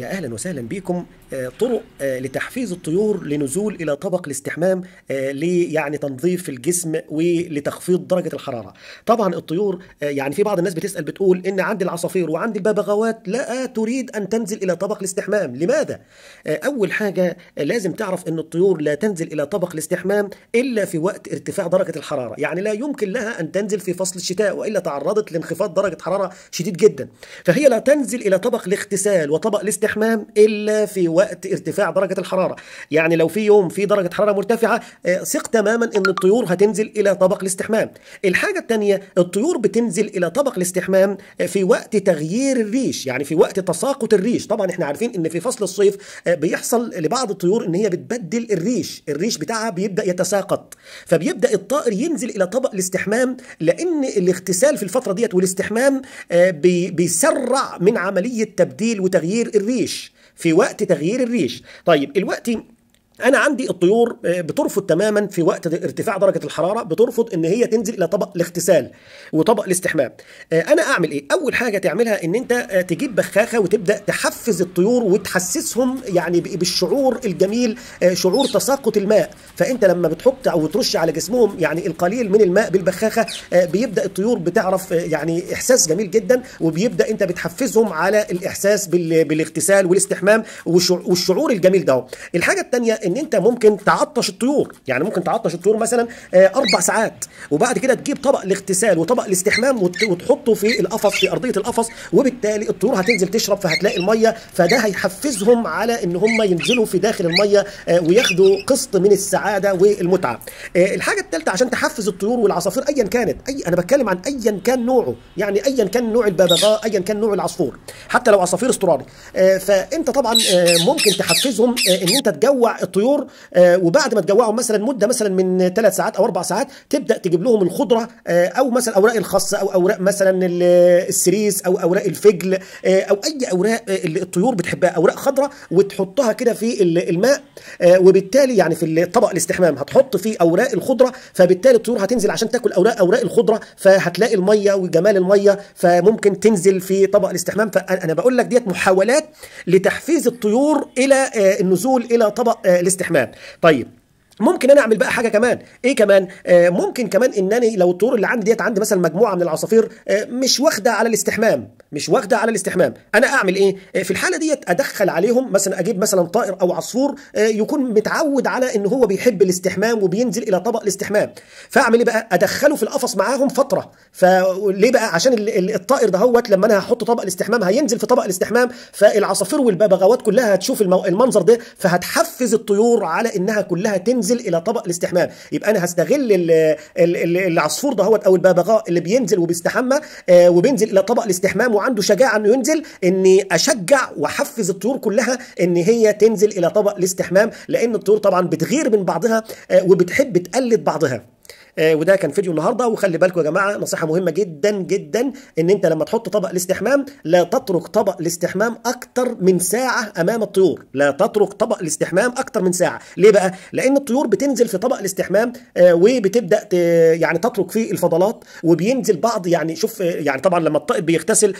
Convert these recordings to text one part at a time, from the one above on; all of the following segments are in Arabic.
يا اهلا وسهلا بكم آه، طرق آه، لتحفيز الطيور لنزول الى طبق الاستحمام آه، ليعني تنظيف الجسم ولتخفيض درجه الحراره طبعا الطيور يعني في بعض الناس بتسال بتقول ان عندي العصافير وعندي الببغاوات لا تريد ان تنزل الى طبق الاستحمام لماذا اول حاجه لازم تعرف ان الطيور لا تنزل الى طبق الاستحمام الا في وقت ارتفاع درجه الحراره يعني لا يمكن لها ان تنزل في فصل الشتاء والا تعرضت لانخفاض درجه حراره شديد جدا فهي لا تنزل الى طبق الاغتسال وطبق الاستحمام الاستحمام الا في وقت ارتفاع درجه الحراره يعني لو في يوم في درجه حراره مرتفعه آه، ثق تماما ان الطيور هتنزل الى طبق الاستحمام الحاجه الثانيه الطيور بتنزل الى طبق الاستحمام آه، في وقت تغيير الريش يعني في وقت تساقط الريش طبعا احنا عارفين ان في فصل الصيف آه، بيحصل لبعض الطيور ان هي بتبدل الريش الريش بتاعها بيبدا يتساقط فبيبدا الطائر ينزل الى طبق الاستحمام لان الاغتسال في الفتره ديت والاستحمام بيسرع من عمليه تبديل وتغيير الريش الريش في وقت تغيير الريش طيب الوقت انا عندي الطيور آه، بترفض تماما في وقت ارتفاع درجه الحراره بترفض ان هي تنزل الى طبق الاغتسال وطبق الاستحمام آه، انا اعمل ايه اول حاجه تعملها ان انت آه، تجيب بخاخه وتبدا تحفز الطيور وتحسسهم يعني بالشعور الجميل شعور تساقط الماء فانت لما بتحط او ترش على جسمهم يعني القليل من الماء بالبخاخه بيبدا الطيور بتعرف يعني احساس جميل جدا وبيبدا انت بتحفزهم على الاحساس بالاغتسال والاستحمام والشعور الجميل ده الحاجه الثانيه ان انت ممكن تعطش الطيور يعني ممكن تعطش الطيور مثلا آه، اربع ساعات وبعد كده تجيب طبق الاغتسال وطبق الاستحمام وتحطه في القفص في ارضيه القفص وبالتالي الطيور هتنزل تشرب فهتلاقي الميه فده هيحفزهم على ان هم ينزلوا في داخل الميه آه، وياخدوا قسط من السعاده والمتعه آه، الحاجه الثالثه عشان تحفز الطيور والعصافير ايا كانت اي انا بتكلم عن ايا كان نوعه يعني ايا كان نوع الببغاء ايا كان نوع العصفور حتى لو عصافير استراري فانت طبعا ممكن تحفزهم ان انت تجوع الطيور الطيور آه، وبعد ما تجوعهم مثلا مده مثلا من ثلاث ساعات او اربع ساعات تبدا تجيب لهم الخضره آه، او مثلا اوراق الخاصه او اوراق مثلا السريس او اوراق الفجل آه، او اي اوراق اللي الطيور بتحبها اوراق خضراء وتحطها كده في الماء وبالتالي يعني في طبق الاستحمام هتحط فيه اوراق الخضره فبالتالي الطيور هتنزل عشان تاكل اوراق اوراق الخضره فهتلاقي الميه وجمال الميه فممكن تنزل في طبق الاستحمام فانا بقول لك ديت محاولات لتحفيز الطيور الى النزول الى طبق الاستحمام طيب ممكن انا اعمل بقى حاجه كمان ايه كمان آه ممكن كمان انني لو الطيور اللي عندي ديت عندي مثلا مجموعه من العصافير آه مش واخده على الاستحمام مش واخده على الاستحمام انا اعمل ايه آه في الحاله ديت ادخل عليهم مثلا اجيب مثلا طائر او عصفور آه يكون متعود على ان هو بيحب الاستحمام وبينزل الى طبق الاستحمام فاعمل ايه بقى ادخله في القفص معاهم فتره فليه بقى عشان الطائر دهوت لما انا هحط طبق الاستحمام هينزل في طبق الاستحمام فالعصافير والببغاوات كلها هتشوف المنظر ده فهتحفز الطيور على انها كلها تنزل ينزل الى طبق الاستحمام يبقى انا هستغل العصفور دهوت او الببغاء اللي بينزل وبيستحمى آه، وبينزل الى طبق الاستحمام وعنده شجاعه انه ينزل اني اشجع واحفز الطيور كلها ان هي تنزل الى طبق الاستحمام لان الطيور طبعا بتغير من بعضها آه، وبتحب تقلد بعضها آه، وده كان فيديو النهارده وخلي بالكم يا جماعه نصيحه مهمه جدا جدا ان انت لما تحط طبق الاستحمام لا تترك طبق الاستحمام اكتر من ساعه امام الطيور لا تترك طبق الاستحمام اكتر من ساعه ليه بقى لان الطيور بتنزل في طبق الاستحمام آه، وبتبدا يعني تترك فيه الفضلات وبينزل بعض يعني شوف آه، يعني طبعا لما الطائر بيغتسل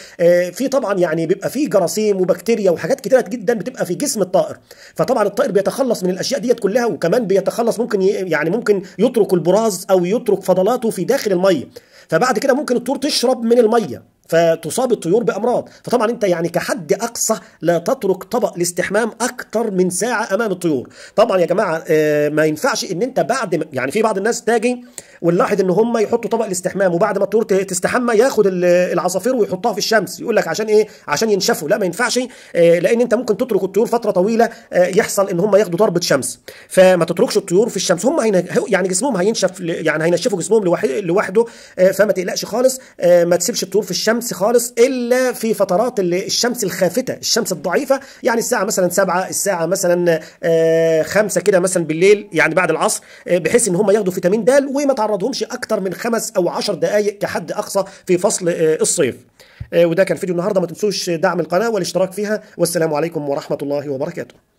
في طبعا يعني بيبقى فيه جراثيم وبكتيريا وحاجات كتيره جدا بتبقى في جسم الطائر فطبعا الطائر بيتخلص من الاشياء ديت كلها وكمان بيتخلص ممكن يعني ممكن يترك البراز او ويترك فضلاته في داخل الميه فبعد كده ممكن الطيور تشرب من الميه فتصاب الطيور بامراض فطبعا انت يعني كحد اقصى لا تترك طبق الاستحمام اكتر من ساعه امام الطيور طبعا يا جماعه آه، ما ينفعش ان انت بعد يعني في بعض الناس تاجي ونلاحظ ان هم يحطوا طبق الاستحمام وبعد ما الطيور تستحمى ياخد العصافير ويحطها في الشمس يقول لك عشان ايه عشان ينشفوا لا ما ينفعش آه، لان انت ممكن تترك الطيور فتره طويله آه، يحصل ان هم ياخدوا ضربه شمس فما تتركش الطيور في الشمس هم يعني جسمهم هينشف يعني هينشفوا جسمهم لوحده آه، فما تقلقش خالص ما تسيبش الطيور في الشمس خالص الا في فترات الشمس الخافته الشمس الضعيفه يعني الساعه مثلا 7 الساعه مثلا 5 كده مثلا بالليل يعني بعد العصر بحيث ان هم ياخدوا فيتامين د وما تعرضهمش اكتر من خمس او عشر دقائق كحد اقصى في فصل آه، الصيف آه، وده كان فيديو النهارده ما تنسوش دعم القناه والاشتراك فيها والسلام عليكم ورحمه الله وبركاته